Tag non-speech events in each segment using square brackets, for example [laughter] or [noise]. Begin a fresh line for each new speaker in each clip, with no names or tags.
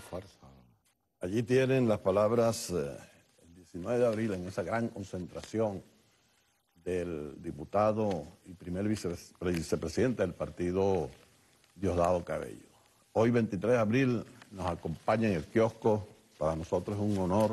fuerza. Allí tienen las palabras eh, el 19 de abril en esa gran concentración del diputado y primer vicepresidente del partido Diosdado Cabello. Hoy 23 de abril nos acompaña en el kiosco, para nosotros es un honor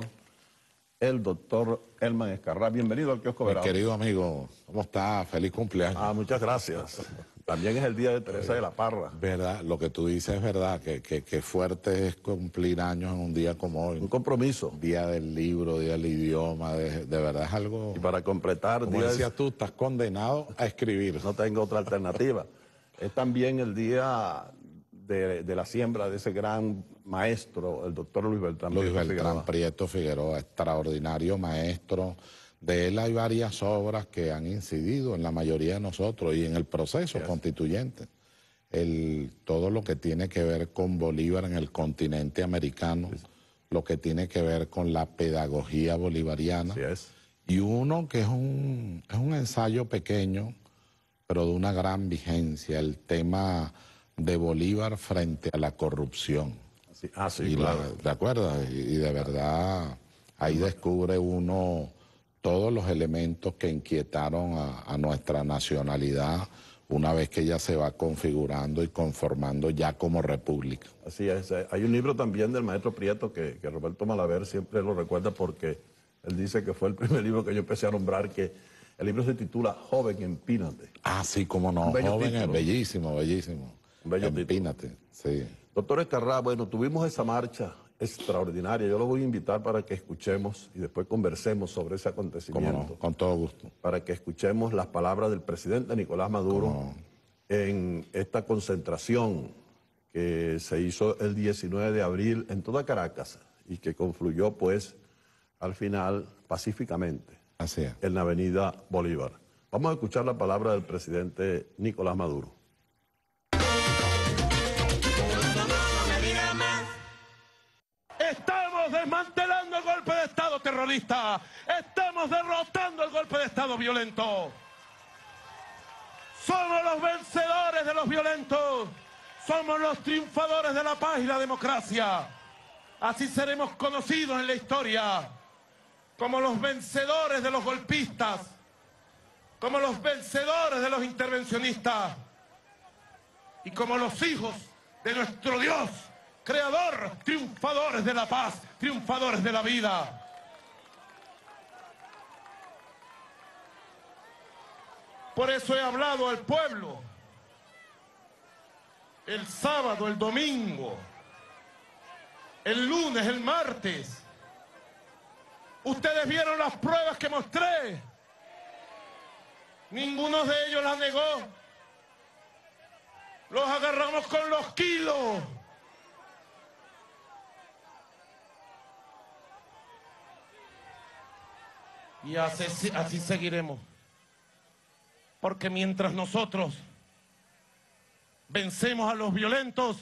el doctor Elman Escarra. Bienvenido al Kiosco querido amigo, ¿cómo está? Feliz cumpleaños. Ah, muchas gracias. También es el día de Teresa de la Parra. Verdad, lo que tú
dices es verdad, que, fuerte es cumplir años en un día como hoy. Un compromiso. Día del libro, día del idioma, de, verdad es algo... Y para completar... Como decía tú, estás condenado
a escribir. No tengo otra alternativa. es también el día de la siembra de ese gran maestro, el doctor Luis Beltrán. Luis Beltrán Prieto
Figueroa, extraordinario maestro. De él hay varias obras que han incidido en la mayoría de nosotros y en el proceso constituyente. El, todo lo que tiene que ver con Bolívar en el continente americano, lo que tiene que ver con la pedagogía bolivariana. Y uno que es un, es un ensayo pequeño, pero de una gran vigencia, el tema de Bolívar frente a la corrupción. Sí. Ah, y claro. Y, de verdad, ahí descubre uno todos los elementos que inquietaron a, nuestra nacionalidad una vez que ella se va configurando y conformando ya como república.
Así es. Eh, hay un libro también del maestro Prieto que, Roberto Malaver siempre lo recuerda porque él dice que fue el [laughs] primer libro que yo empecé a nombrar que el libro se titula Joven, empínate. Ah, sí, cómo no. Joven es bellísimo, bellísimo. Un sí. Doctor Escarrá, bueno, tuvimos esa marcha extraordinaria. Yo lo voy a invitar para que escuchemos y después conversemos sobre ese acontecimiento. con todo gusto. Para que escuchemos las palabras del presidente Nicolás Maduro en esta concentración que se hizo el 19 de abril en toda Caracas y que confluyó pues al final pacíficamente en la avenida Bolívar. Vamos a escuchar la palabra del presidente Nicolás Maduro.
terrorista. Estamos derrotando el golpe de Estado violento. Somos los vencedores de los violentos. Somos los triunfadores de la paz y la democracia. Así seremos conocidos en la historia como los vencedores de los golpistas, como los vencedores de los intervencionistas y como los hijos de nuestro Dios, creador, triunfadores de la paz, triunfadores de la vida. Por eso he hablado al pueblo el sábado, el domingo, el lunes, el martes. Ustedes vieron las pruebas que mostré. Ninguno de ellos las negó. Los agarramos con los kilos. Y así, así seguiremos. Porque mientras nosotros vencemos a los violentos,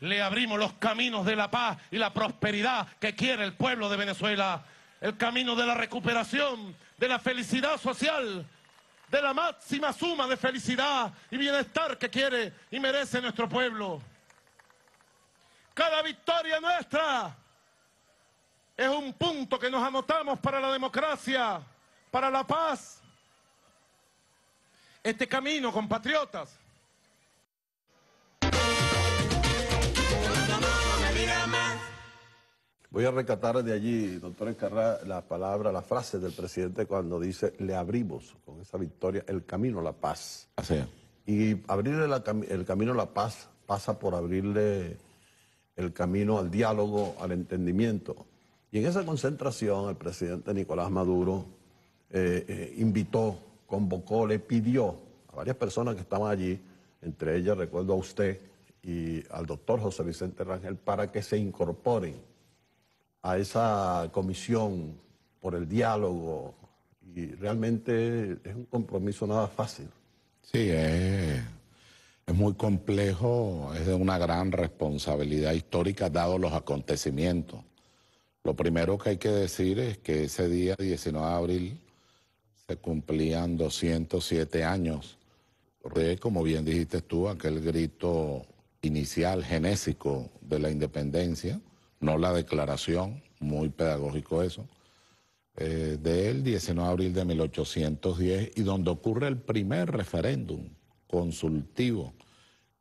le abrimos los caminos de la paz y la prosperidad que quiere el pueblo de Venezuela, el camino de la recuperación, de la felicidad social, de la máxima suma de felicidad y bienestar que quiere y merece nuestro pueblo. Cada victoria nuestra es un punto que nos anotamos para la democracia, para la paz este camino, compatriotas.
Voy a recatar de allí, doctor Escarra, la palabra, la frase del presidente cuando dice, le abrimos con esa victoria el camino a la paz. Y abrirle el camino a la paz pasa por abrirle el camino al diálogo, al entendimiento. Y en esa concentración el presidente Nicolás Maduro eh, eh, invitó convocó, le pidió a varias personas que estaban allí, entre ellas recuerdo a usted y al doctor José Vicente Rangel, para que se incorporen a esa comisión por el diálogo. Y realmente es un compromiso nada fácil. Sí, es, muy complejo, es de una gran
responsabilidad histórica dado los acontecimientos. Lo primero que hay que decir es que ese día 19 de abril se cumplían 207 años de, como bien dijiste tú, aquel grito inicial, genésico de la independencia, no la declaración, muy pedagógico eso, eh, del 19 de abril de 1810 y donde ocurre el primer referéndum consultivo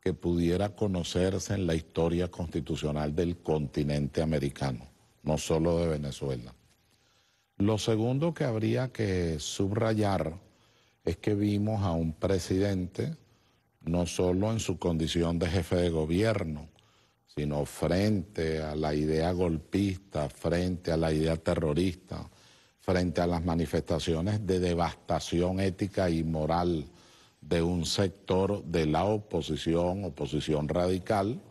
que pudiera conocerse en la historia constitucional del continente americano, no solo de Venezuela. Lo segundo que habría que subrayar es que vimos a un presidente no solo en su condición de jefe de gobierno, sino frente a la idea golpista, frente a la idea terrorista, frente a las manifestaciones de devastación ética y moral de un sector de la oposición, oposición radical,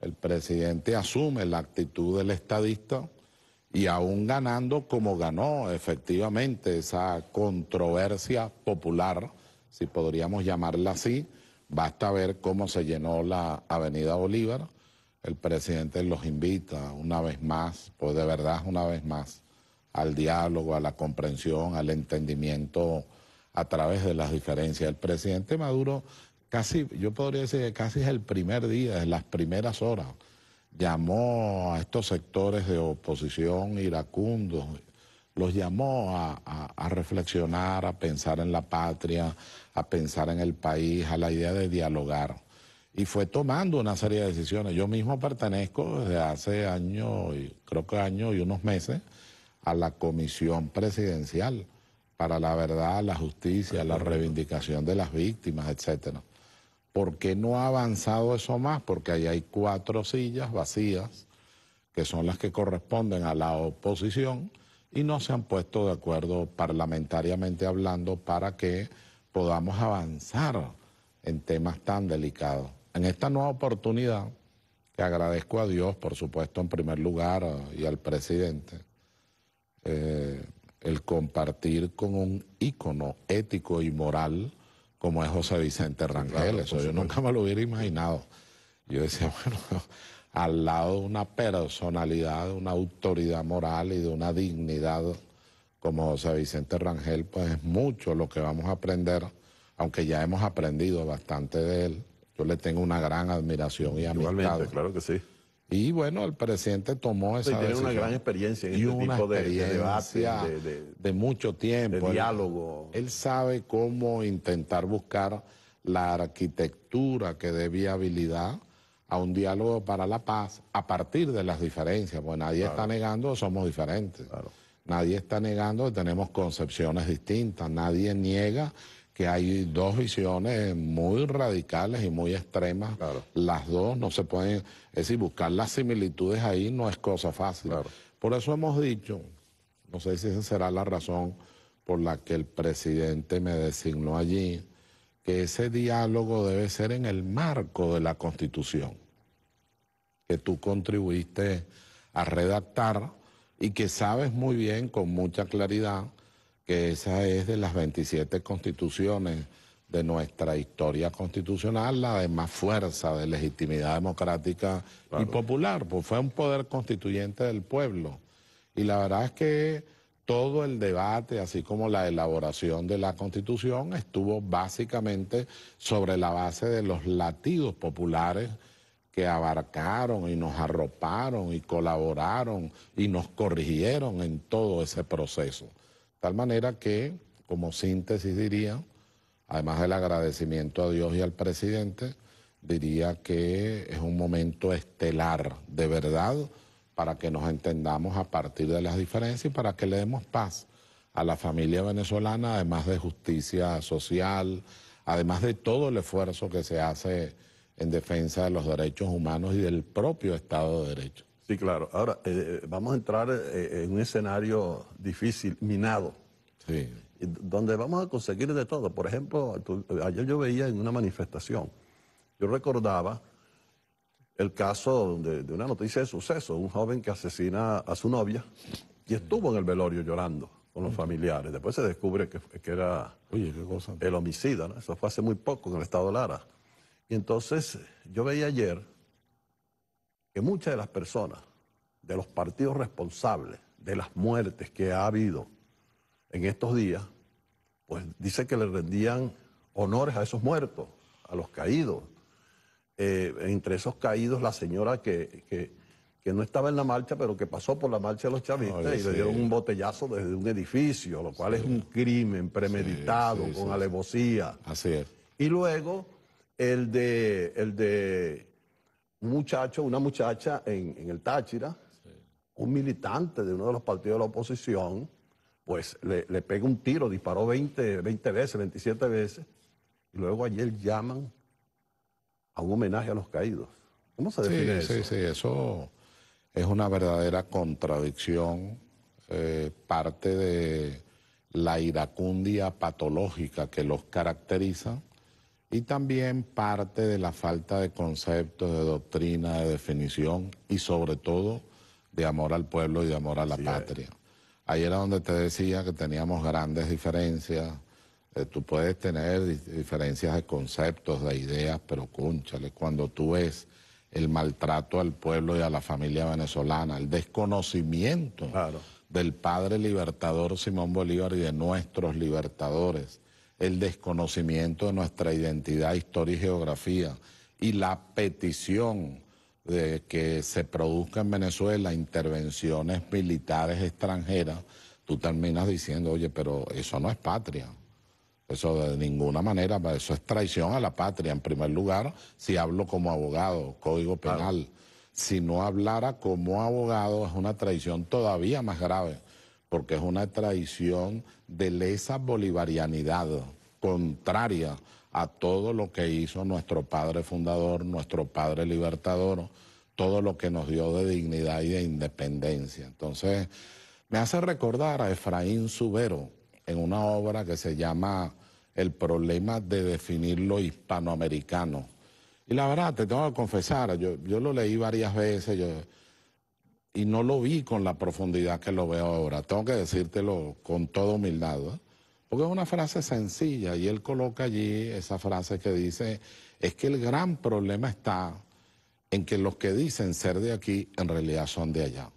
el presidente asume la actitud del estadista y aún ganando como ganó efectivamente esa controversia popular, si podríamos llamarla así, basta ver cómo se llenó la Avenida Bolívar, el presidente los invita una vez más, pues de verdad una vez más, al diálogo, a la comprensión, al entendimiento a través de las diferencias. El presidente Maduro casi, yo podría decir que casi es el primer día, es las primeras horas llamó a estos sectores de oposición iracundos, los llamó a, reflexionar, a pensar en la patria, a pensar en el país, a la idea de dialogar. Y fue tomando una serie de decisiones. Yo mismo pertenezco desde hace años, creo que años y unos meses, a la comisión presidencial para la verdad, la justicia, la reivindicación de las víctimas, etcétera. ¿Por qué no ha avanzado eso más? Porque ahí hay cuatro sillas vacías, que son las que corresponden a la oposición, y no se han puesto de acuerdo parlamentariamente hablando para que podamos avanzar en temas tan delicados. En esta nueva oportunidad, que agradezco a Dios, por supuesto, en primer lugar, y al presidente, eh, el compartir con un ícono ético y moral, como es José Vicente Rangel. Eso yo nunca me lo hubiera imaginado. Yo decía, [laughs] bueno, al lado de una personalidad, de una autoridad moral y de una dignidad como José Vicente Rangel, pues es mucho lo que vamos a aprender, aunque ya hemos aprendido bastante de él. Yo le tengo una gran admiración y amistad. Igualmente, claro que sí. Y bueno, el presidente tomó esa tiene una gran experiencia en y este una tipo de, debate, de, mucho tiempo. diálogo. Él, sabe cómo intentar buscar la arquitectura que dé viabilidad a un diálogo para la paz a partir de las diferencias, pues nadie está negando que somos diferentes. Nadie está negando que tenemos concepciones distintas, nadie niega que hay dos visiones muy radicales y muy extremas. Las dos no se pueden, es decir, buscar las similitudes ahí no es cosa fácil. Por eso hemos dicho, no sé si esa será la razón por la que el presidente me designó allí, que ese diálogo debe ser en el marco de la Constitución, que tú contribuiste a redactar y que sabes muy bien, con mucha claridad, que esa es de las 27 constituciones de nuestra historia constitucional, la de más fuerza de legitimidad democrática y popular, pues fue un poder constituyente del pueblo. Y la verdad es que todo el debate, así como la elaboración de la constitución, estuvo básicamente sobre la base de los latidos populares que abarcaron y nos arroparon y colaboraron y nos corrigieron en todo ese proceso. Tal manera que, como síntesis diría, además del agradecimiento a Dios y al presidente, diría que es un momento estelar, de verdad, para que nos entendamos a partir de las diferencias y para que le demos paz a la familia venezolana, además de justicia social, además de todo el esfuerzo que se hace en defensa de los derechos humanos y
del propio Estado de Derecho. Sí, claro. Ahora, eh, eh, vamos a entrar eh, en un escenario difícil, minado. Donde vamos a conseguir de todo. Por ejemplo, ayer yo veía en una manifestación, yo recordaba el caso de, una noticia de suceso, un joven que asesina a su novia y estuvo en el velorio llorando con los familiares. Después se descubre que, que era el homicida, Eso fue hace muy poco en el estado de Lara. Y entonces yo veía ayer que muchas de las personas, de los partidos responsables de las muertes que ha habido en estos días, pues dice que le rendían honores a esos muertos, a los caídos. Eh, entre esos caídos, la señora que, no estaba en la marcha, pero que pasó por la marcha de los chavistas y le dieron un botellazo desde un edificio, lo cual es un crimen premeditado, con alevosía. Así es. Y luego el de, el de muchacho, una muchacha en, el Táchira, un militante de uno de los partidos de la oposición, pues le, pega un tiro, disparó 20, 20 veces, 27 veces, y luego ayer llaman a un homenaje a los caídos. ¿Cómo se define eso? Sí,
sí, eso es una verdadera contradicción, eh, parte de la iracundia patológica que los caracteriza y también parte de la falta de conceptos, de doctrina, de definición y sobre todo de amor al pueblo y de amor a la patria. Ahí era donde te decía que teníamos grandes diferencias. Eh, tú puedes tener diferencias de conceptos, de ideas, pero cónchale cuando tú ves el maltrato al pueblo y a la familia venezolana, el desconocimiento del padre libertador Simón Bolívar y de nuestros libertadores, el desconocimiento de nuestra identidad, historia y geografía y la petición de que se produzca en Venezuela intervenciones militares extranjeras, tú terminas diciendo, oye, pero eso no es patria. Eso de ninguna manera, eso es traición a la patria, en primer lugar, si hablo como abogado, código penal. Si no hablara como abogado es una traición todavía más grave, porque es una traición de lesa bolivarianidad contraria a todo lo que hizo nuestro padre fundador, nuestro padre libertador, todo lo que nos dio de dignidad y de independencia. Entonces, me hace recordar a Efraín Subero en una obra que se llama El problema de definir lo hispanoamericano. Y la verdad, te tengo que confesar, yo, lo leí varias veces y no lo vi con la profundidad que lo veo ahora. Tengo que decírtelo con toda humildad. Porque es una frase sencilla y él coloca allí esa frase que dice, es que el gran problema está en que los que dicen ser de aquí en realidad son de allá.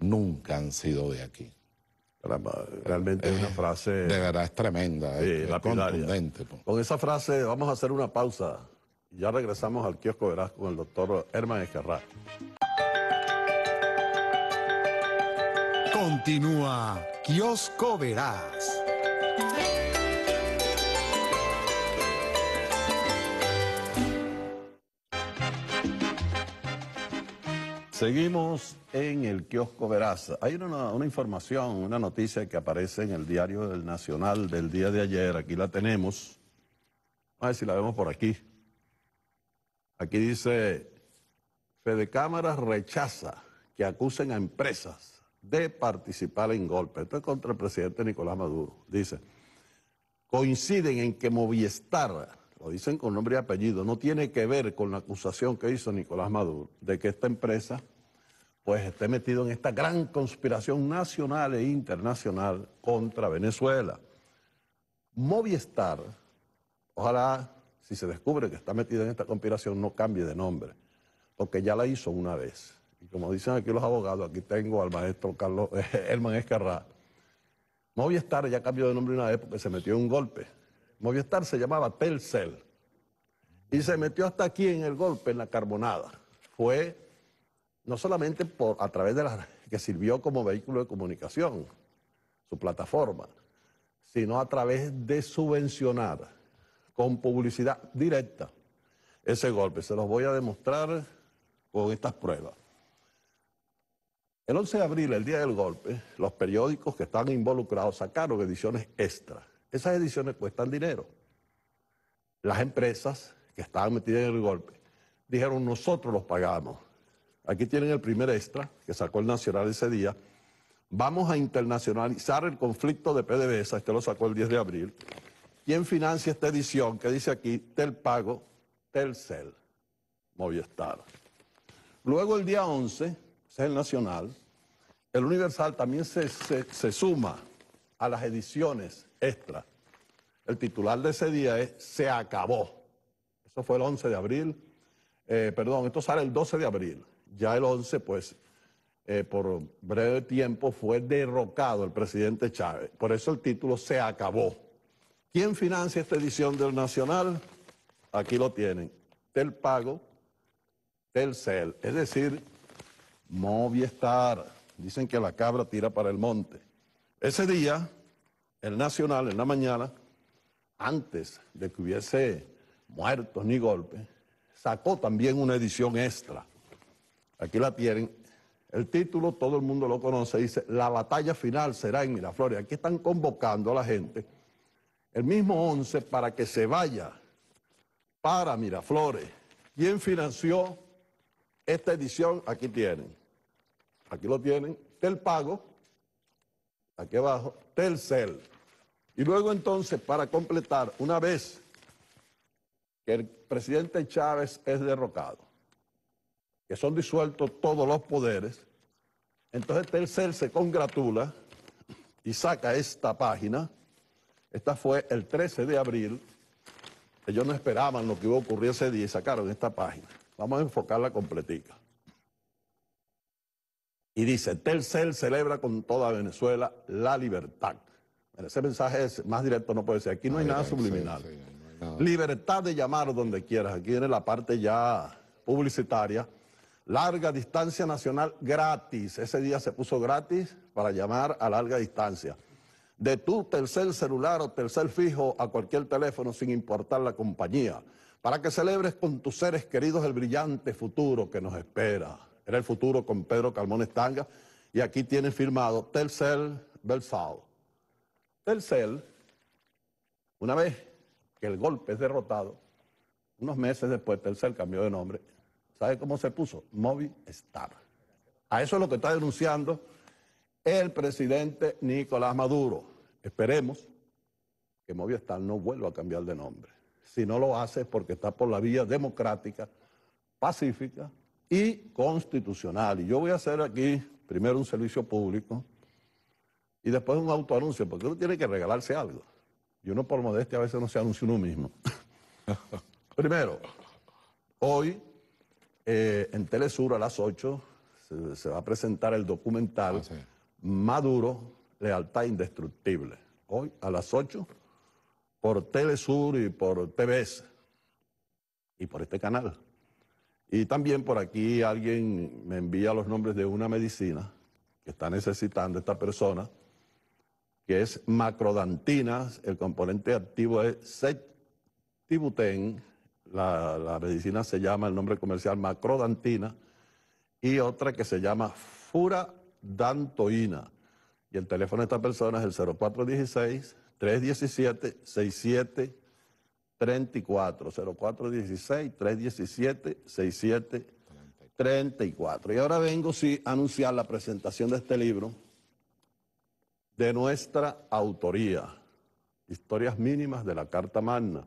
Nunca han sido de aquí. Realmente es una eh, frase... De verdad es tremenda, sí, es, contundente. Con
esa frase vamos a hacer una pausa. Ya regresamos al kiosco Verás con el doctor Herman Esquerra. Continúa
Kiosco Verás.
Seguimos en el kiosco Veraza. Hay una, información, una noticia que aparece en el diario del Nacional del día de ayer. Aquí la tenemos. A ver si la vemos por aquí. Aquí dice, Fede rechaza que acusen a empresas de participar en golpes. Esto es contra el presidente Nicolás Maduro. Dice, coinciden en que Movistar lo dicen con nombre y apellido, no tiene que ver con la acusación que hizo Nicolás Maduro de que esta empresa pues esté metido en esta gran conspiración nacional e internacional contra Venezuela. Movistar, ojalá si se descubre que está metido en esta conspiración no cambie de nombre, porque ya la hizo una vez. Y como dicen aquí los abogados, aquí tengo al maestro Carlos [laughs] Herman Escarra. Movistar ya cambió de nombre una vez porque se metió en un golpe Movistar se llamaba Telcel. Y se metió hasta aquí en el golpe, en la carbonada. Fue no solamente por, a través de la que sirvió como vehículo de comunicación, su plataforma, sino a través de subvencionar con publicidad directa ese golpe. Se los voy a demostrar con estas pruebas. El 11 de abril, el día del golpe, los periódicos que estaban involucrados sacaron ediciones extras. Esas ediciones cuestan dinero. Las empresas que estaban metidas en el golpe dijeron, nosotros los pagamos. Aquí tienen el primer extra que sacó el Nacional ese día. Vamos a internacionalizar el conflicto de PDVSA, este lo sacó el 10 de abril. ¿Quién financia esta edición que dice aquí Tel Pago, Telcel, Movistar? Luego el día 11, es el Nacional, el Universal también se suma a las ediciones extra. El titular de ese día es Se acabó. Eso fue el 11 de abril. Eh, perdón, esto sale el 12 de abril. Ya el 11, pues, eh, por breve tiempo fue derrocado el presidente Chávez. Por eso el título Se acabó. ¿Quién financia esta edición del Nacional? Aquí lo tienen. Tel Pago, CEL... Es decir, Movistar. Dicen que la cabra tira para el monte. Ese día Nacional en la mañana, antes de que hubiese muertos ni golpes, sacó también una edición extra. Aquí la tienen. El título todo el mundo lo conoce, dice, la batalla final será en Miraflores. Aquí están convocando a la gente, el mismo 11, para que se vaya para Miraflores. ¿Quién financió esta edición? Aquí tienen. Aquí lo tienen. Del pago, aquí abajo, Telcel. Y luego entonces, para completar, una vez que el presidente Chávez es derrocado, que son disueltos todos los poderes, entonces Telcel este se congratula y saca esta página. Esta fue el 13 de abril. Ellos no esperaban lo que iba a ocurrir ese día y sacaron esta página. Vamos a enfocarla completica. Y dice, Telcel celebra con toda Venezuela la libertad. Ese mensaje es más directo, no puede ser. Aquí no hay nada subliminal. Libertad de llamar donde quieras. Aquí viene la parte ya publicitaria. Larga distancia nacional gratis. Ese día se puso gratis para llamar a larga distancia. De tu tercer celular o tercer fijo a cualquier teléfono sin importar la compañía. Para que celebres con tus seres queridos el brillante futuro que nos espera. Era el futuro con Pedro Calmón Estanga. Y aquí tiene firmado Telcel Belsao. Tercel, una vez que el golpe es derrotado, unos meses después Tercel cambió de nombre. ¿Sabe cómo se puso? Movistar. A eso es lo que está denunciando el presidente Nicolás Maduro. Esperemos que Movistar no vuelva a cambiar de nombre. Si no lo hace es porque está por la vía democrática, pacífica y constitucional. Y yo voy a hacer aquí primero un servicio público y después un autoanuncio, porque uno tiene que regalarse algo. Y uno por modestia a veces no se anuncia uno mismo. [laughs] Primero, hoy eh, en Telesur a las 8 se, va a presentar el documental ah, Maduro, Lealtad Indestructible. Hoy a las 8 por Telesur y por TVS y por este canal. Y también por aquí alguien me envía los nombres de una medicina que está necesitando esta persona que es macrodantina, el componente activo es Cetibutén, la, la, medicina se llama, el nombre comercial macrodantina, y otra que se llama furadantoína. Y el teléfono de esta persona es el 0416-317-6734, 0416-317-6734. Y ahora vengo, sí, a anunciar la presentación de este libro de nuestra autoría, Historias mínimas de la Carta Magna.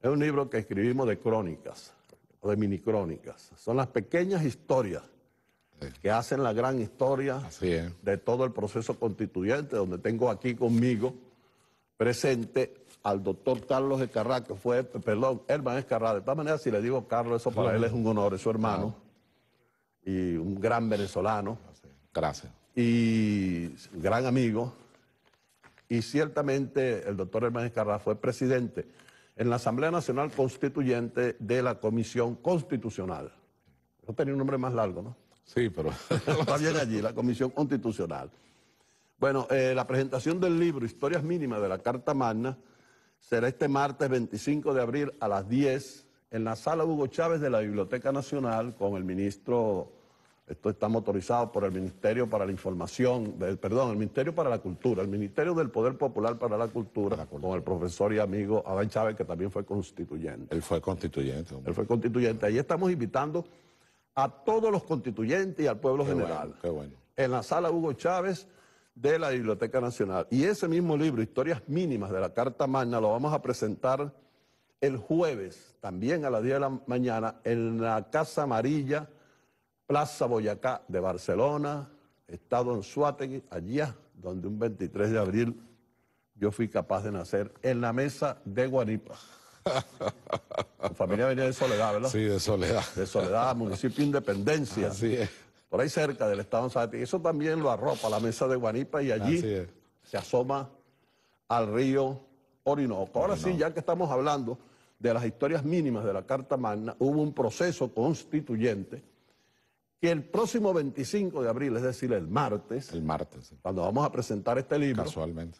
Es un libro que escribimos de crónicas, de mini crónicas. Son las pequeñas historias que hacen la gran historia de todo el proceso constituyente, donde tengo aquí conmigo presente al doctor Carlos Escarra, que fue, perdón, Herman Escarra, De todas maneras, si le digo Carlos, eso para él es un honor, es su hermano y un gran venezolano. Gracias y gran amigo, y ciertamente el doctor Hermán Escarra fue presidente en la Asamblea Nacional Constituyente de la Comisión Constitucional. No tenía un nombre más largo, ¿no? Sí, pero... [laughs] Está bien allí, la Comisión Constitucional. Bueno, eh, la presentación del libro Historias Mínimas de la Carta Magna será este martes 25 de abril a las 10 en la sala Hugo Chávez de la Biblioteca Nacional con el ministro esto está motorizado por el Ministerio para la Información, perdón, el Ministerio para la Cultura, el Ministerio del Poder Popular para la Cultura, con el profesor y amigo Adán Chávez, que también fue constituyente. Él fue constituyente. Él fue constituyente. Ahí estamos invitando a todos los constituyentes y al pueblo general. qué bueno. En la sala Hugo Chávez de la Biblioteca Nacional. Y ese mismo libro, Historias Mínimas de la Carta Magna, lo vamos a presentar el jueves, también a las 10 de la mañana, en la Casa Amarilla Plaza Boyacá de Barcelona, estado en Suátegui, allí, donde un 23 de abril yo fui capaz de nacer, en la mesa de Guanipa. [laughs] Mi familia venía de Soledad, ¿verdad? Sí, de Soledad. De Soledad, municipio Independencia. Así Por ahí cerca del estado de Y Eso también lo arropa la mesa de Guanipa y allí se asoma al río Orinoco. Ahora sí, ya que estamos hablando de las historias mínimas de la Carta Magna, hubo un proceso constituyente que el próximo 25 de abril, es decir, el martes, el martes, cuando vamos a presentar este libro, casualmente,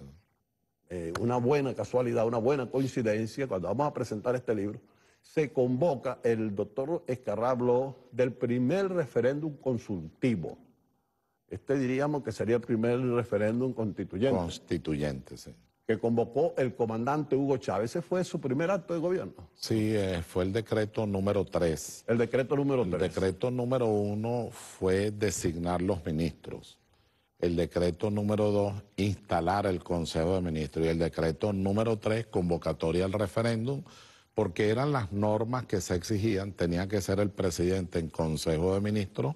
eh, una buena casualidad, una buena coincidencia, cuando vamos a presentar este libro, se convoca el doctor Escarrablo del primer referéndum consultivo. Este diríamos que sería el primer referéndum constituyente. Constituyente, sí que convocó el comandante Hugo Chávez. Ese fue su primer acto de gobierno.
Sí, eh, fue el decreto número 3. El decreto número 3. El decreto número 1 fue designar los ministros. El decreto número 2, instalar el Consejo de Ministros. Y el decreto número 3, convocatoria al referéndum, porque eran las normas que se exigían. Tenía que ser el presidente en Consejo de Ministros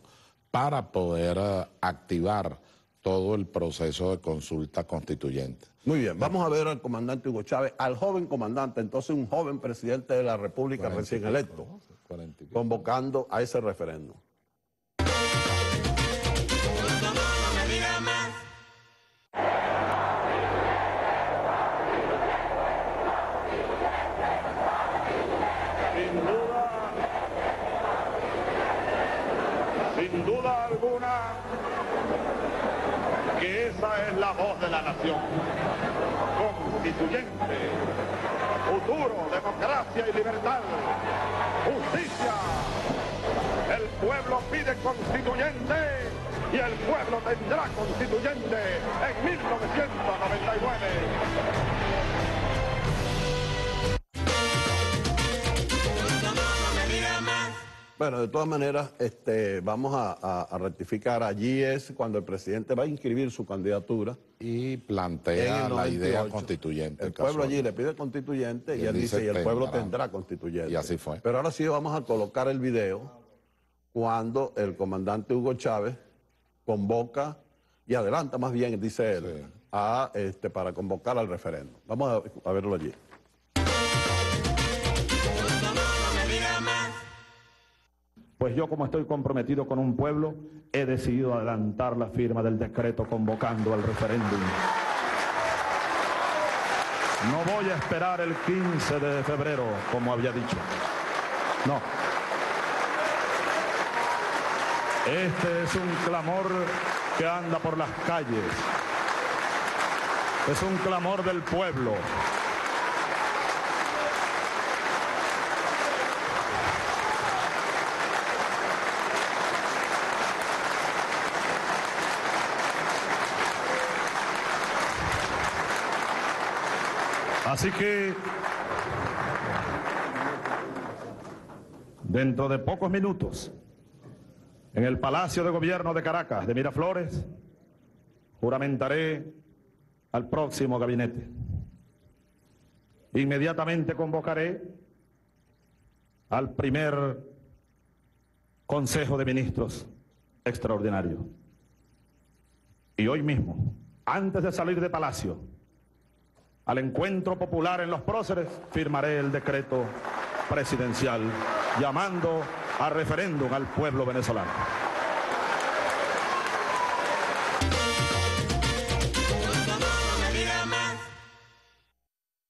para poder eh, activar todo el proceso de consulta constituyente.
Muy bien, vamos a ver al comandante Hugo Chávez, al joven comandante, entonces un joven presidente de la República recién electo, convocando a ese referéndum.
es la voz de la nación. Constituyente. Futuro, democracia y libertad. Justicia. El pueblo pide constituyente y el pueblo tendrá constituyente en 1999.
Bueno, de todas maneras, este, vamos a, rectificar. Allí es cuando el presidente va a inscribir su candidatura. Y plantea la idea constituyente. El, pueblo allí le pide constituyente y, él, dice, y el pueblo tendrá constituyente. Y así fue. Pero ahora sí vamos a colocar el video cuando el comandante Hugo Chávez convoca y adelanta más bien, dice él, a, este, para convocar al referendo. Vamos a verlo allí.
Pues yo, como estoy comprometido con un pueblo, he decidido adelantar la firma del decreto convocando al referéndum. No voy a esperar el 15 de febrero, como había dicho. No. Este es un clamor que anda por las calles. Es un clamor del pueblo. Así que dentro de pocos minutos, en el Palacio de Gobierno de Caracas, de Miraflores, juramentaré al próximo gabinete. Inmediatamente convocaré al primer Consejo de Ministros extraordinario. Y hoy mismo, antes de salir de Palacio, al encuentro popular en los próceres, firmaré el decreto presidencial llamando a referéndum al pueblo venezolano.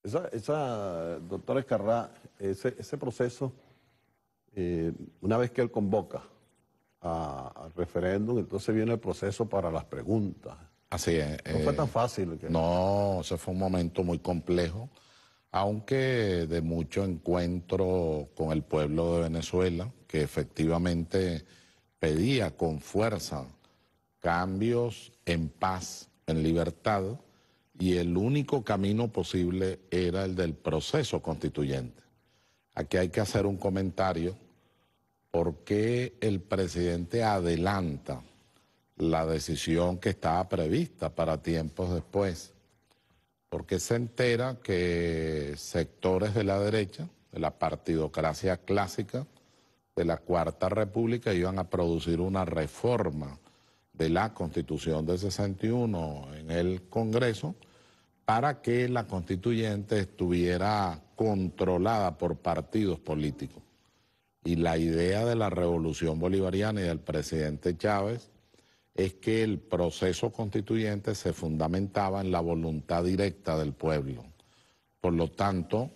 Esa, esa doctora Escarrá, ese, proceso, eh, una vez que él convoca al referéndum, entonces viene el proceso para las preguntas, Así es. No fue eh, tan
fácil. No, ese fue un momento muy complejo, aunque de mucho encuentro con el pueblo de Venezuela, que efectivamente pedía con fuerza cambios en paz, en libertad, y el único camino posible era el del proceso constituyente. Aquí hay que hacer un comentario. ¿Por qué el presidente adelanta la decisión que estaba prevista para tiempos después, porque se entera que sectores de la derecha, de la partidocracia clásica, de la Cuarta República, iban a producir una reforma de la Constitución de 61 en el Congreso para que la constituyente estuviera controlada por partidos políticos. Y la idea de la revolución bolivariana y del presidente Chávez es que el proceso constituyente se fundamentaba en la voluntad directa del pueblo. Por lo tanto,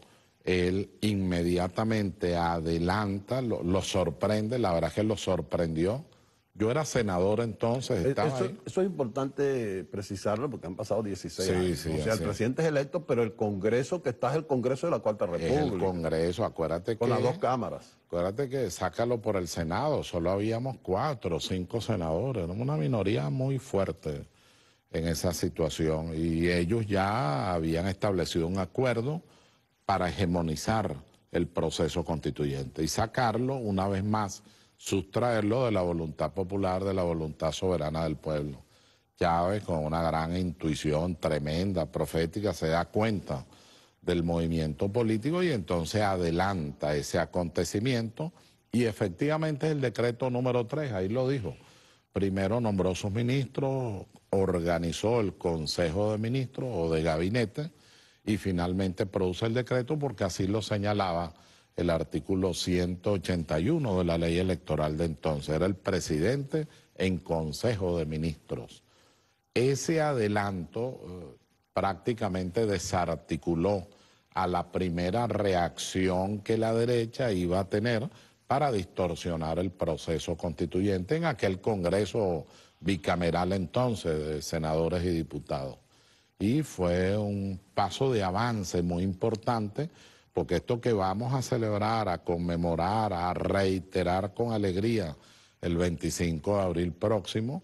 él inmediatamente adelanta, lo, sorprende, la verdad es que lo sorprendió yo era senador entonces, eh,
eso, es importante precisarlo porque han pasado 16 sí, años. Sí, o sea, el presidente es electo, pero el Congreso que está es el Congreso de la Cuarta República. Es el
Congreso, acuérdate que... Con las dos cámaras. Acuérdate que sácalo por el Senado, solo habíamos cuatro o cinco senadores, una minoría muy fuerte en esa situación. Y ellos ya habían establecido un acuerdo para hegemonizar el proceso constituyente y sacarlo una vez más sustraerlo de la voluntad popular, de la voluntad soberana del pueblo. Chávez, con una gran intuición tremenda, profética, se da cuenta del movimiento político y entonces adelanta ese acontecimiento y efectivamente el decreto número 3, ahí lo dijo. Primero nombró sus ministros, organizó el Consejo de Ministros o de Gabinete y finalmente produce el decreto porque así lo señalaba el artículo 181 de la ley electoral de entonces. Era el presidente en Consejo de Ministros. Ese adelanto eh, prácticamente desarticuló a la primera reacción que la derecha iba a tener para distorsionar el proceso constituyente en aquel Congreso bicameral entonces de senadores y diputados. Y fue un paso de avance muy importante porque esto que vamos a celebrar, a conmemorar, a reiterar con alegría el 25 de abril próximo,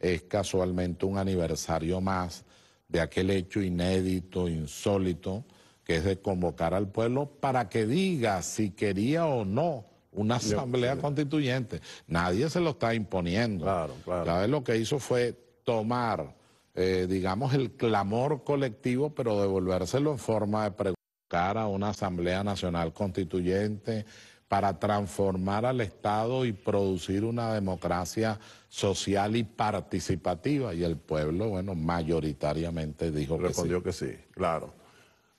es casualmente un aniversario más de aquel hecho inédito, insólito, que es de convocar al pueblo para que diga si quería o no una asamblea constituyente. Nadie se lo está imponiendo. Claro, claro. Lo que hizo fue tomar, eh, digamos, el clamor colectivo, pero devolvérselo en forma de pregunta a una Asamblea Nacional Constituyente para transformar al Estado y producir una democracia social y participativa. Y el pueblo, bueno, mayoritariamente dijo que sí. Respondió que sí,
claro.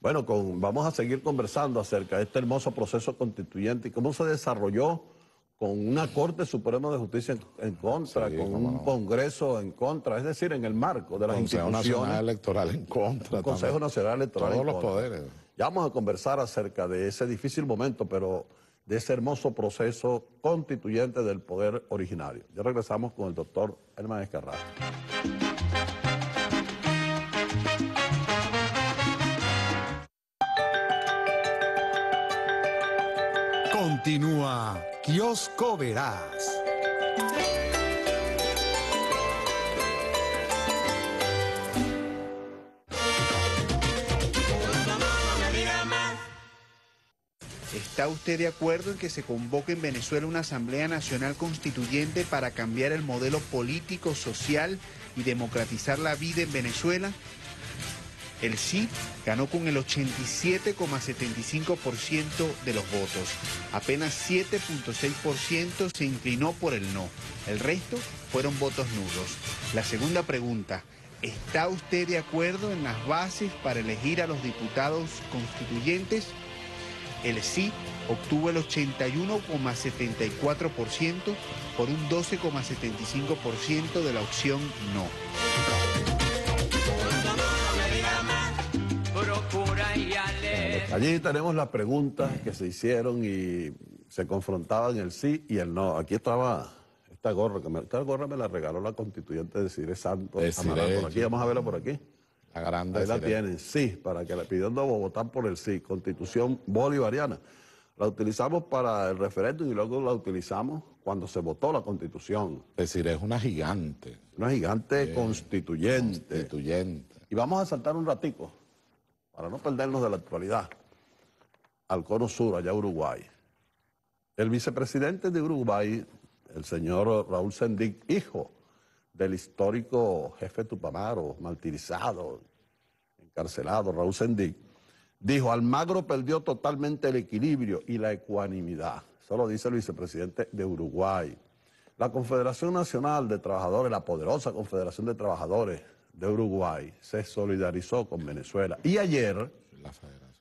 Bueno, con, vamos a seguir conversando acerca de este hermoso proceso constituyente y cómo se desarrolló con una Corte Suprema de Justicia en, contra, con un Congreso en contra, es decir, en el marco de las instituciones. Consejo Nacional Electoral en contra. Consejo Nacional Electoral en contra. Todos los poderes. Ya vamos a conversar acerca de ese difícil momento, pero de ese hermoso proceso constituyente del poder originario. Ya regresamos con el doctor Hermán Carrasco. Continúa Kiosco Verás.
¿Está usted de acuerdo en que se convoque en Venezuela una Asamblea Nacional Constituyente para cambiar el modelo político, social y democratizar la vida en Venezuela? El sí ganó con el 87,75% de los votos. Apenas 7,6% se inclinó por el no. El resto fueron votos nulos. La segunda pregunta, ¿está usted de acuerdo en las bases para elegir a los diputados constituyentes? El sí obtuvo el 81,74% por un 12,75% de la opción
no.
Allí tenemos las preguntas que se hicieron y se confrontaban el sí y el no. Aquí estaba esta gorra, que esta gorra me la regaló la constituyente de Cire Santos. aquí, vamos a verla por aquí. La grande Ahí la tienen, sí, para que la pidiendo votar por el sí, constitución bolivariana. La utilizamos para el referéndum y luego la utilizamos cuando se votó la constitución. Es decir, es una gigante. Una gigante constituyente. Constituyente. Y vamos a saltar un ratico, para no perdernos de la actualidad, al Cono Sur, allá Uruguay. El vicepresidente de Uruguay, el señor Raúl Sendic, hijo, del histórico jefe Tupamaro, martirizado, encarcelado, Raúl Sendic dijo, Almagro perdió totalmente el equilibrio y la ecuanimidad. Eso lo dice el vicepresidente de Uruguay. La Confederación Nacional de Trabajadores, la poderosa Confederación de Trabajadores de Uruguay, se solidarizó con Venezuela. Y ayer,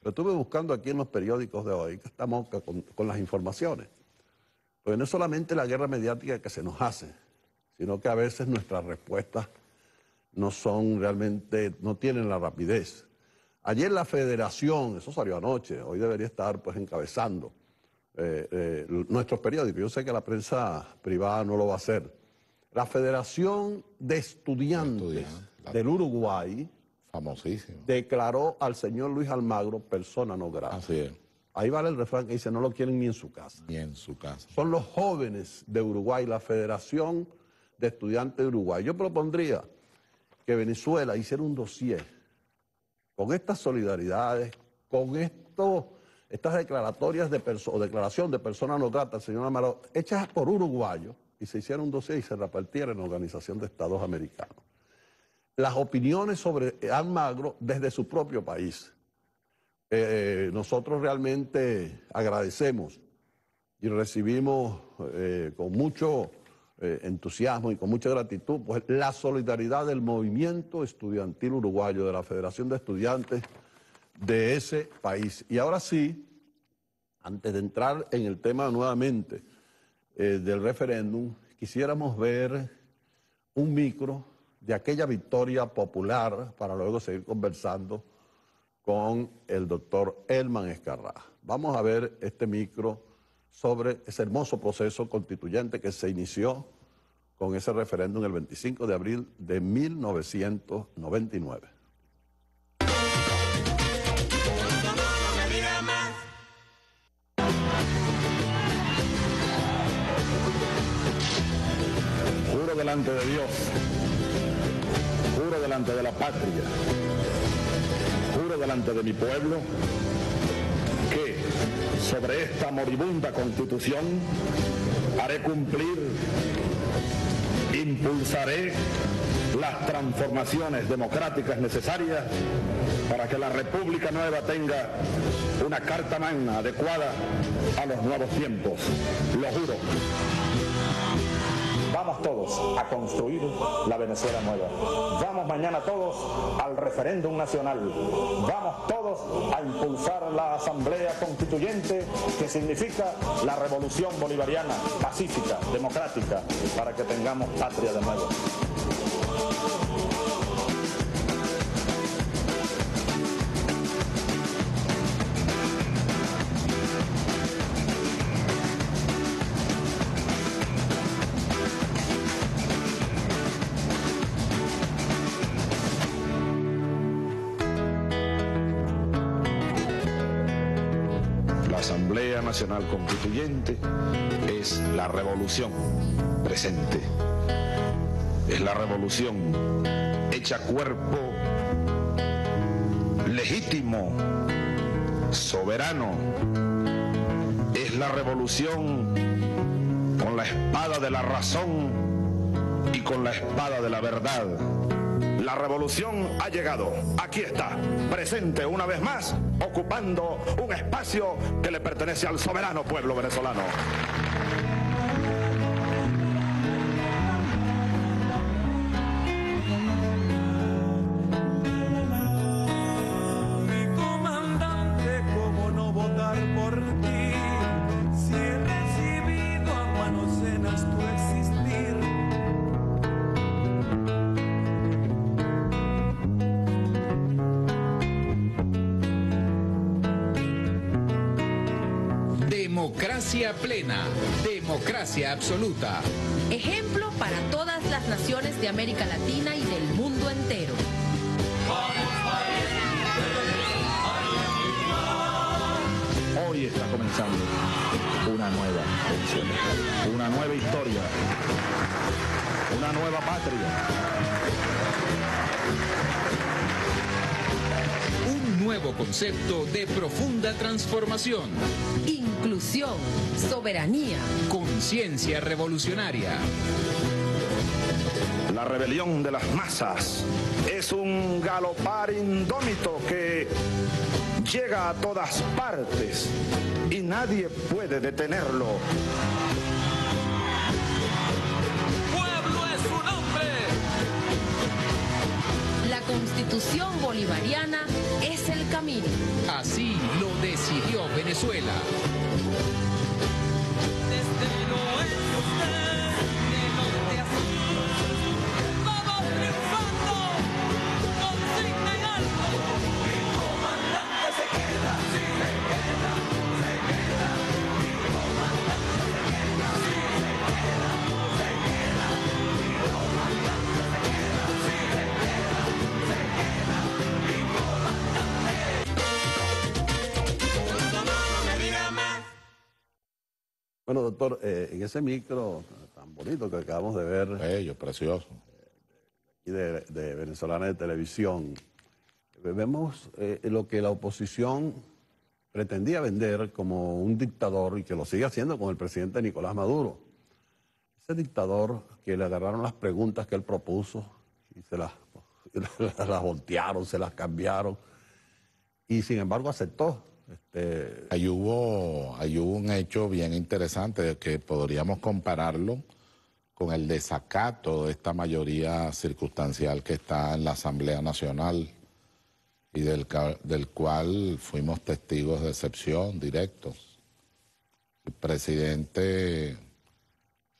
lo estuve buscando aquí en los periódicos de hoy, que estamos con, con las informaciones. Porque no es solamente la guerra mediática que se nos hace, sino que a veces nuestras respuestas no son realmente, no tienen la rapidez. Ayer la federación, eso salió anoche, hoy debería estar pues encabezando eh, eh, nuestros periódicos, yo sé que la prensa privada no lo va a hacer. La Federación de Estudiantes del Uruguay declaró al señor Luis Almagro persona no grata. Así es. Ahí vale el refrán que dice, no lo quieren ni en su casa. Ni en su casa. Son los jóvenes de Uruguay, la Federación de estudiantes de Uruguay. Yo propondría que Venezuela hiciera un dossier con estas solidaridades, con esto, estas declaratorias de o declaración de personas no gratas señor Amaro, hechas por uruguayos, y se hiciera un dossier y se repartiera en la Organización de Estados Americanos. Las opiniones sobre Almagro desde su propio país. Eh, eh, nosotros realmente agradecemos y recibimos eh, con mucho eh, entusiasmo y con mucha gratitud pues, la solidaridad del movimiento estudiantil uruguayo, de la Federación de Estudiantes de ese país. Y ahora sí, antes de entrar en el tema nuevamente eh, del referéndum, quisiéramos ver un micro de aquella victoria popular para luego seguir conversando con el doctor Elman Escarra. Vamos a ver este micro sobre ese hermoso proceso constituyente que se inició con ese referéndum el 25 de abril de 1999.
Juro delante de Dios, juro delante de la patria, juro delante de mi pueblo que sobre esta moribunda constitución haré cumplir, impulsaré las transformaciones democráticas necesarias para que la República Nueva tenga una carta magna adecuada a los nuevos tiempos. Lo juro. Vamos todos a construir la Venezuela nueva. Vamos mañana todos al referéndum nacional. Vamos todos a impulsar la asamblea constituyente que significa la revolución bolivariana, pacífica, democrática, para que tengamos patria de nuevo. Constituyente es la revolución presente, es la revolución hecha cuerpo legítimo, soberano, es la revolución con la espada de la razón y con la espada de la verdad la revolución ha llegado. Aquí está, presente una vez más, ocupando un espacio que le pertenece al soberano pueblo venezolano. democracia absoluta. Ejemplo para todas las naciones de América Latina y del mundo entero. Hoy está comenzando una nueva edición, una nueva historia, una nueva patria. Un nuevo concepto de profunda transformación inclusión, soberanía. Conciencia revolucionaria. La rebelión de las masas es un galopar indómito que llega a todas partes y nadie puede detenerlo. ¡Pueblo es La Constitución Bolivariana es el camino. Así lo decidió Venezuela.
Bueno, doctor, eh, en ese micro tan bonito que acabamos de ver. Bello, precioso. Y de, Venezolana de Televisión, vemos eh, lo que la oposición pretendía vender como un dictador y que lo sigue haciendo con el presidente Nicolás Maduro. Ese dictador que le agarraron las preguntas que él propuso y se las, [laughs] las voltearon, se las cambiaron y sin embargo aceptó este... Ahí, hubo,
un hecho bien interesante que podríamos compararlo con el desacato de esta mayoría circunstancial que está en la Asamblea Nacional y del, del cual fuimos testigos de excepción directos. El presidente,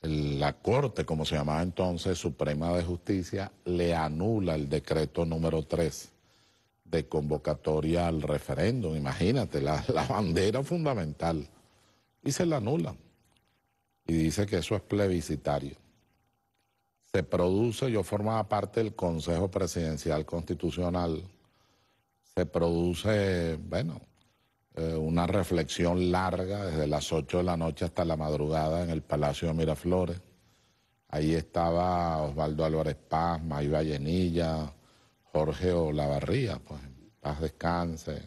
la Corte, como se llamaba entonces, Suprema de Justicia, le anula el decreto número 3 de convocatoria al referéndum, imagínate, la, bandera fundamental. Y se la anulan. Y dice que eso es plebiscitario. Se produce, yo formaba parte del Consejo Presidencial Constitucional, se produce, bueno, eh, una reflexión larga desde las 8 de la noche hasta la madrugada en el Palacio de Miraflores. Ahí estaba Osvaldo Álvarez Paz, May Vallenilla, Jorge Olavarría, pues paz descanse,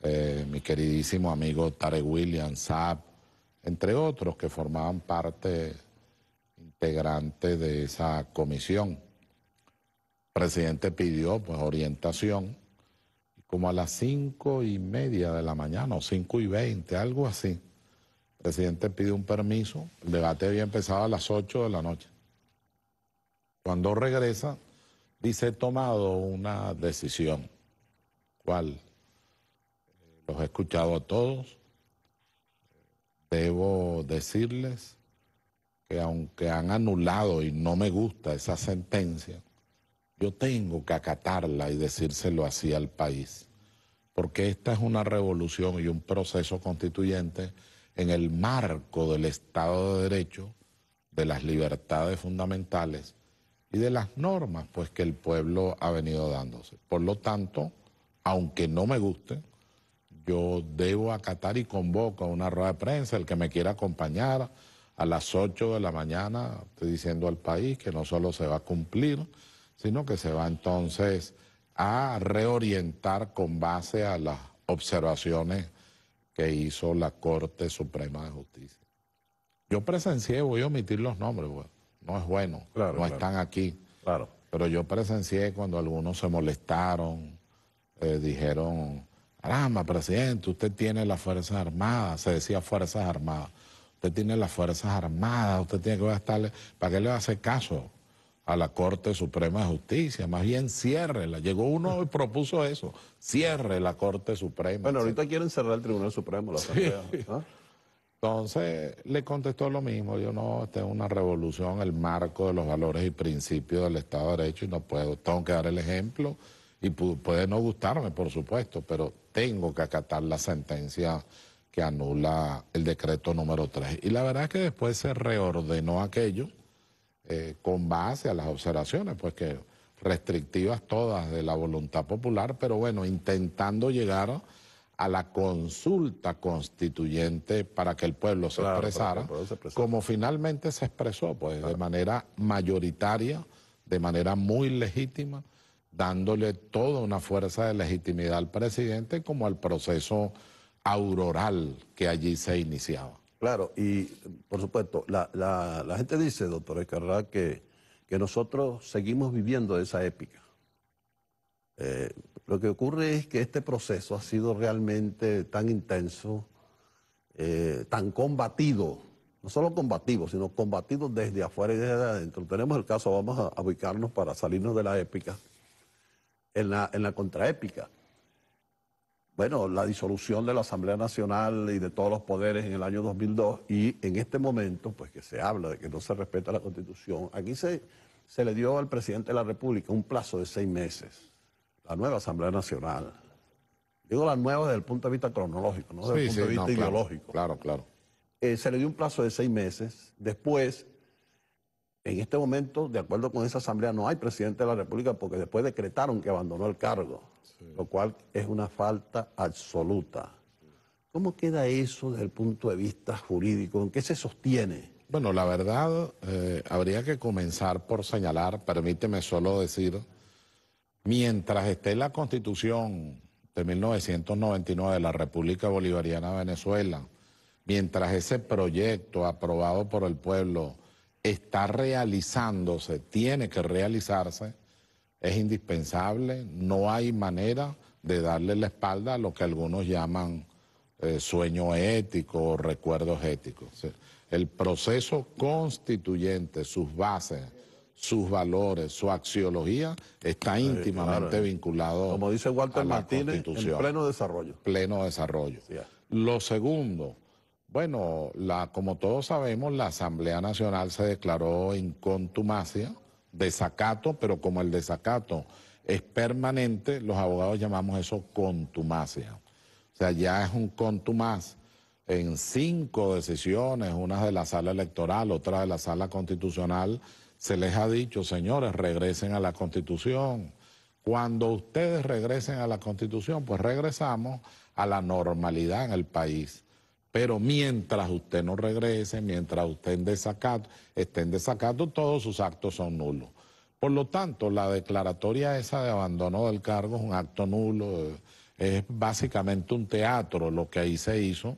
eh, mi queridísimo amigo Tare William Saab, entre otros que formaban parte integrante de esa comisión. El presidente pidió pues orientación como a las cinco y media de la mañana o cinco y veinte, algo así, el presidente pidió un permiso, el debate había empezado a las ocho de la noche. Cuando regresa, Dice, he tomado una decisión. ¿Cuál? Eh, los he escuchado a todos. Debo decirles que aunque han anulado y no me gusta esa sentencia, yo tengo que acatarla y decírselo así al país, porque esta es una revolución y un proceso constituyente en el marco del Estado de Derecho, de las libertades fundamentales y de las normas pues que el pueblo ha venido dándose. Por lo tanto, aunque no me guste, yo debo acatar y convoco a una rueda de prensa, el que me quiera acompañar a las 8 de la mañana, estoy diciendo al país que no solo se va a cumplir, sino que se va entonces a reorientar con base a las observaciones que hizo la Corte Suprema de Justicia. Yo presencié, voy a omitir los nombres, bueno, no es bueno, no están aquí. Claro. Pero yo presencié cuando algunos se molestaron, eh, dijeron, caramba, presidente, usted tiene las Fuerzas Armadas, se decía Fuerzas Armadas, usted tiene las Fuerzas Armadas, usted tiene que estarle, ¿para qué le va a hacer caso a la Corte Suprema de Justicia? Más bien ciérrela. Llegó uno y propuso
eso, cierre la Corte Suprema. Bueno, ahorita quieren cerrar el Tribunal Supremo, la sí. [laughs]
Entonces le contestó lo mismo, yo no, esta es una revolución, el marco de los valores y principios del Estado de Derecho y no puedo, tengo que dar el ejemplo y puede no gustarme, por supuesto, pero tengo que acatar la sentencia que anula el decreto número 3. Y la verdad es que después se reordenó aquello eh, con base a las observaciones, pues que restrictivas todas de la voluntad popular, pero bueno, intentando llegar a la consulta constituyente para que el pueblo se expresara, como finalmente se expresó, pues de manera mayoritaria, de manera muy legítima, dándole toda una fuerza de legitimidad al presidente como al proceso auroral que allí se
iniciaba. Claro, y por supuesto, la, gente dice, doctor Escarra, que, nosotros seguimos viviendo esa épica. Eh, lo que ocurre es que este proceso ha sido realmente tan intenso, eh, tan combatido, no solo combativo, sino combatido desde afuera y desde adentro. Tenemos el caso, vamos a, ubicarnos para salirnos de la épica, en la, contraépica. Bueno, la disolución de la Asamblea Nacional y de todos los poderes en el año 2002 y en este momento, pues que se habla de que no se respeta la Constitución, aquí se, se le dio al presidente de la República un plazo de seis meses la nueva Asamblea Nacional. Digo la nueva desde el punto de vista cronológico, no desde el punto de vista ideológico. Claro, claro. Eh, se le dio un plazo de seis meses. Después, en este momento, de acuerdo con esa asamblea, no hay presidente de la República porque después decretaron que abandonó el cargo, lo cual es una falta absoluta. ¿Cómo queda eso desde el punto de vista jurídico? ¿En qué se sostiene? Bueno, la verdad, eh, habría que
comenzar por señalar, permíteme solo decir Mientras esté la constitución de 1999 de la República Bolivariana de Venezuela, mientras ese proyecto aprobado por el pueblo está realizándose, tiene que realizarse, es indispensable, no hay manera de darle la espalda a lo que algunos llaman eh, sueño ético o recuerdos éticos. El proceso constituyente, sus bases, sus valores, su axiología está íntimamente eh. vinculado Como dice
Walter a En pleno desarrollo.
Pleno desarrollo. Lo segundo, bueno, como todos sabemos, la Asamblea Nacional se declaró en contumacia, desacato, pero como el desacato es permanente, los abogados llamamos eso contumacia. O sea, ya es un contumaz en cinco decisiones, una de la sala electoral, otra de la sala constitucional se les ha dicho, señores, regresen a la Constitución. Cuando ustedes regresen a la Constitución, pues regresamos a la normalidad en el país. Pero mientras usted no regrese, mientras usted en desacato, esté en desacato, todos sus actos son nulos. Por lo tanto, la declaratoria esa de abandono del cargo es un acto nulo, es básicamente un teatro lo que ahí se hizo.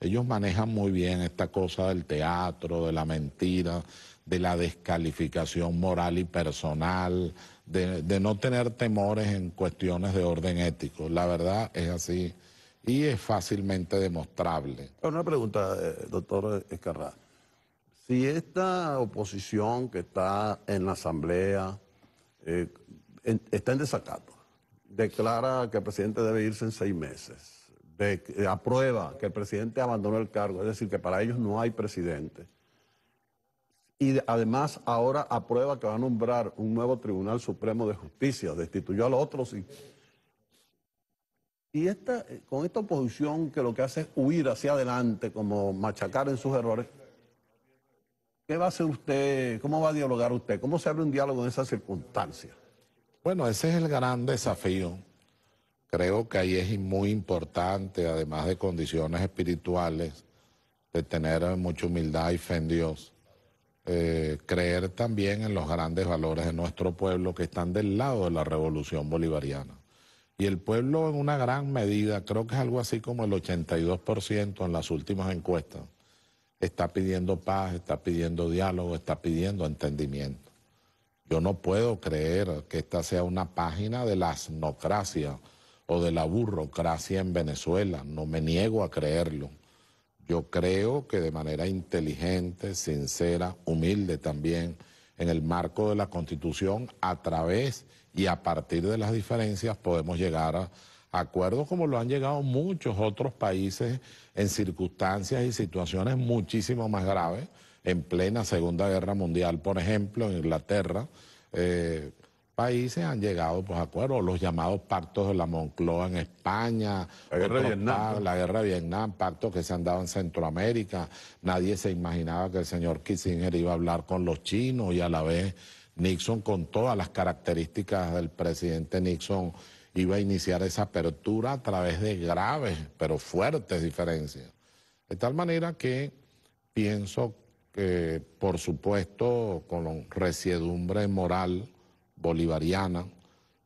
Ellos manejan muy bien esta cosa del teatro, de la mentira, de la descalificación moral y personal, de, no tener temores en cuestiones de orden ético. La verdad es así y es fácilmente demostrable.
Una pregunta, eh, doctor Escarra. Si esta oposición que está en la Asamblea eh, está en desacato, declara que el presidente debe irse en seis meses, aprueba que el presidente abandonó el cargo, es decir, que para ellos no hay presidente y además ahora aprueba que va a nombrar un nuevo Tribunal Supremo de Justicia, destituyó a los otros y, y con esta oposición que lo que hace es huir hacia adelante, como machacar en sus errores, ¿qué va a hacer usted? ¿Cómo va a dialogar usted? ¿Cómo se abre un diálogo en esas circunstancias? Bueno, ese es el gran desafío.
Creo que ahí es muy importante, además de condiciones espirituales, de tener mucha humildad y fe en Dios eh, creer también en los grandes valores de nuestro pueblo que están del lado de la revolución bolivariana. Y el pueblo en una gran medida, creo que es algo así como el 82% en las últimas encuestas, está pidiendo paz, está pidiendo diálogo, está pidiendo entendimiento. Yo no puedo creer que esta sea una página de la asnocracia o de la burrocracia en Venezuela. No me niego a creerlo. Yo creo que de manera inteligente, sincera, humilde también, en el marco de la Constitución, a través y a partir de las diferencias podemos llegar a acuerdos como lo han llegado muchos otros países en circunstancias y situaciones muchísimo más graves. En plena Segunda Guerra Mundial, por ejemplo, en Inglaterra, eh, países han llegado pues, a acuerdos, los llamados pactos de la Moncloa en España, la guerra, de Vietnam, la guerra de Vietnam, pactos que se han dado en Centroamérica. Nadie se imaginaba que el señor Kissinger iba a hablar con los chinos y a la vez Nixon, con todas las características del presidente Nixon, iba a iniciar esa apertura a través de graves pero fuertes diferencias. De tal manera que pienso que, por supuesto, con resiedumbre moral, bolivariana,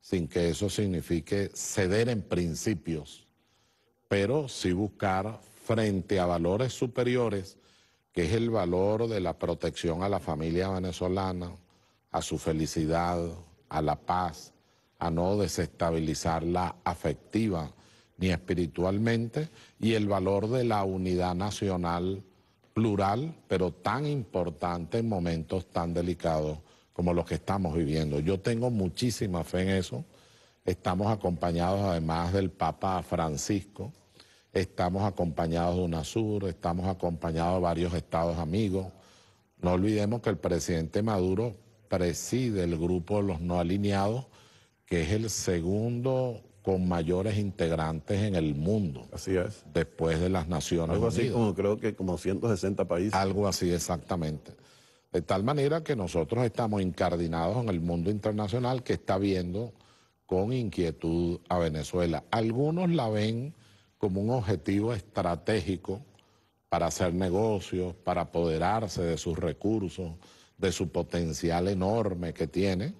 sin que eso signifique ceder en principios, pero sí buscar frente a valores superiores, que es el valor de la protección a la familia venezolana, a su felicidad, a la paz, a no desestabilizarla afectiva ni espiritualmente, y el valor de la unidad nacional plural, pero tan importante en momentos tan delicados como los que estamos viviendo. Yo tengo muchísima fe en eso. Estamos acompañados además del Papa Francisco, estamos acompañados de UNASUR, estamos acompañados de varios estados amigos. No olvidemos que el presidente Maduro preside el grupo de los no alineados, que es el segundo con mayores integrantes en el mundo. Así es. Después de las Naciones Unidas. Algo así como creo que como 160 países. Algo así exactamente. De tal manera que nosotros estamos incardinados en el mundo internacional que está viendo con inquietud a Venezuela. Algunos la ven como un objetivo estratégico para hacer negocios, para apoderarse de sus recursos, de su potencial enorme que tiene,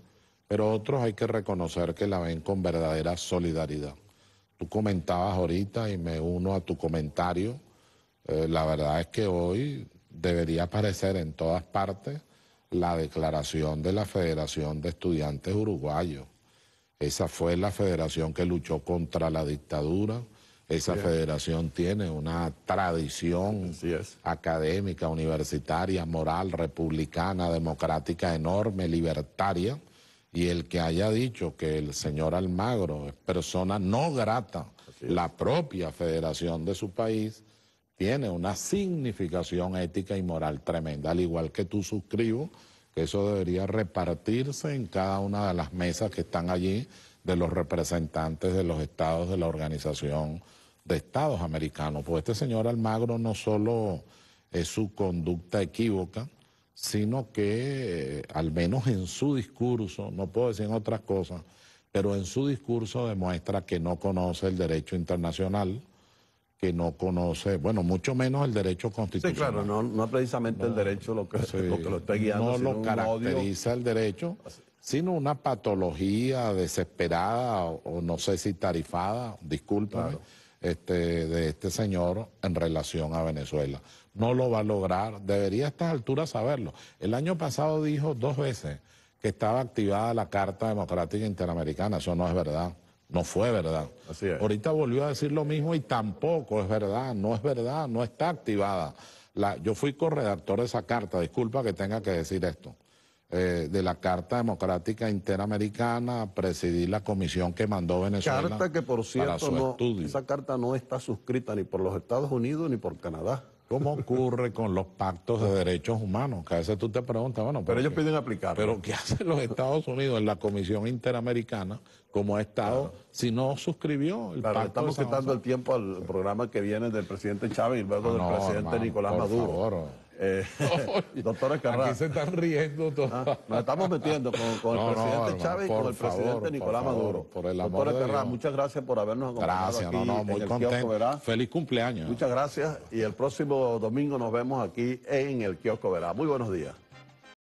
pero otros hay que reconocer que la ven con verdadera solidaridad. Tú comentabas ahorita y me uno a tu comentario, eh, la verdad es que hoy debería aparecer en todas partes la declaración de la Federación de Estudiantes Uruguayos. Esa fue la federación que luchó contra la dictadura. Esa federación tiene una tradición académica, universitaria, moral, republicana, democrática enorme, libertaria. Y el que haya dicho que el señor Almagro es persona no grata, la propia federación de su país, tiene una significación ética y moral tremenda, al igual que tú suscribo que eso debería repartirse en cada una de las mesas que están allí de los representantes de los estados de la organización de estados americanos. Pues este señor Almagro no solo es su conducta equívoca, sino que eh, al menos en su discurso, no puedo decir en otras cosas, pero en su discurso demuestra que no conoce el derecho internacional, que no conoce, bueno, mucho menos el derecho
constitucional. Sí, claro, no, no precisamente el derecho lo que, lo está guiando. No lo caracteriza
el derecho, sino una patología desesperada o, no sé si tarifada, discúlpame, este, de este señor en relación a Venezuela. No lo va a lograr, debería a estas alturas saberlo. El año pasado dijo dos veces que estaba activada la Carta Democrática Interamericana, eso no es verdad. No fue verdad. Así es. Ahorita volvió a decir lo mismo y tampoco es verdad, no es verdad, no está activada. La, yo fui corredactor de esa carta, disculpa que tenga que decir esto, eh, de la Carta Democrática Interamericana, presidí la comisión que mandó Venezuela. Carta que, por cierto,
esa carta no está suscrita ni por los Estados Unidos ni por Canadá. ¿Cómo ocurre con los pactos de derechos humanos, que a veces tú te preguntas, bueno, pero ellos piden aplicar. Pero
¿qué hacen los Estados Unidos en la Comisión Interamericana como Estado si no
suscribió el pacto? Estamos quitando el tiempo al programa que viene del presidente Chávez y luego ah, del presidente Nicolás Maduro. Eh, [laughs] doctora Aquí se están riendo ah, todos. nos estamos metiendo con, el presidente Chávez y con el presidente Nicolás Maduro. Por el amor muchas gracias por habernos acompañado. Gracias, aquí no, no, muy contento. Feliz cumpleaños. Muchas gracias y el próximo domingo nos vemos aquí en el kiosco Verá. Muy buenos días.